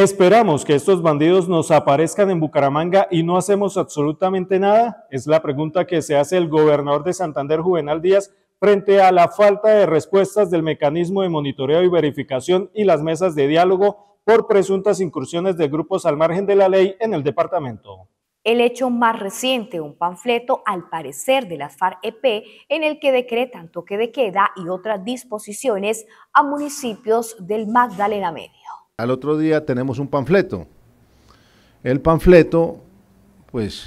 ¿Esperamos que estos bandidos nos aparezcan en Bucaramanga y no hacemos absolutamente nada? Es la pregunta que se hace el gobernador de Santander, Juvenal Díaz, frente a la falta de respuestas del mecanismo de monitoreo y verificación y las mesas de diálogo por presuntas incursiones de grupos al margen de la ley en el departamento. El hecho más reciente, un panfleto al parecer de la Far ep en el que decretan toque de queda y otras disposiciones a municipios del Magdalena Medio al otro día tenemos un panfleto. El panfleto, pues,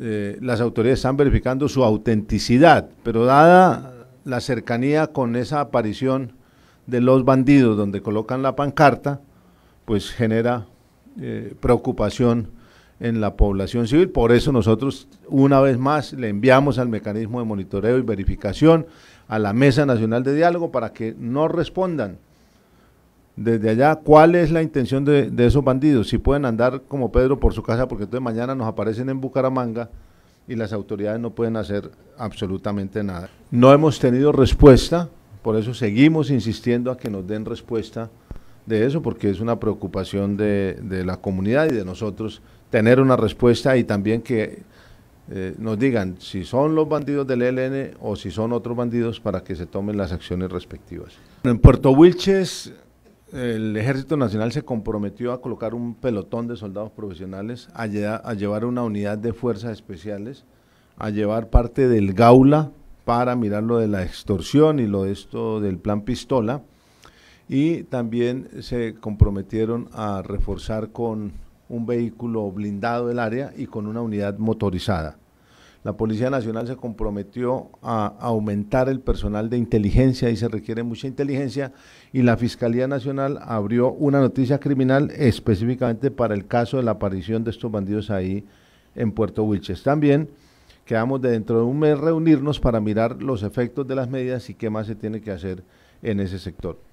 eh, las autoridades están verificando su autenticidad, pero dada la cercanía con esa aparición de los bandidos donde colocan la pancarta, pues genera eh, preocupación en la población civil. Por eso nosotros una vez más le enviamos al mecanismo de monitoreo y verificación a la Mesa Nacional de Diálogo para que no respondan desde allá, ¿cuál es la intención de, esos bandidos? Si pueden andar como Pedro por su casa, porque entonces mañana nos aparecen en Bucaramanga y las autoridades no pueden hacer absolutamente nada. No hemos tenido respuesta, por eso seguimos insistiendo a que nos den respuesta de eso, porque es una preocupación de, la comunidad y de nosotros tener una respuesta y también que eh, nos digan si son los bandidos del ELN o si son otros bandidos para que se tomen las acciones respectivas. En Puerto Wilches el Ejército Nacional se comprometió a colocar un pelotón de soldados profesionales, a, llevar, una unidad de fuerzas especiales, a llevar parte del Gaula para mirar lo de la extorsión y lo de esto del plan pistola. Y también se comprometieron a reforzar con un vehículo blindado el área y con una unidad motorizada. La Policía Nacional se comprometió a aumentar el personal de inteligencia y se requiere mucha inteligencia y la Fiscalía Nacional abrió una noticia criminal específicamente para el caso de la aparición de estos bandidos ahí en Puerto Wilches. También quedamos de dentro de un mes reunirnos para mirar los efectos de las medidas y qué más se tiene que hacer en ese sector.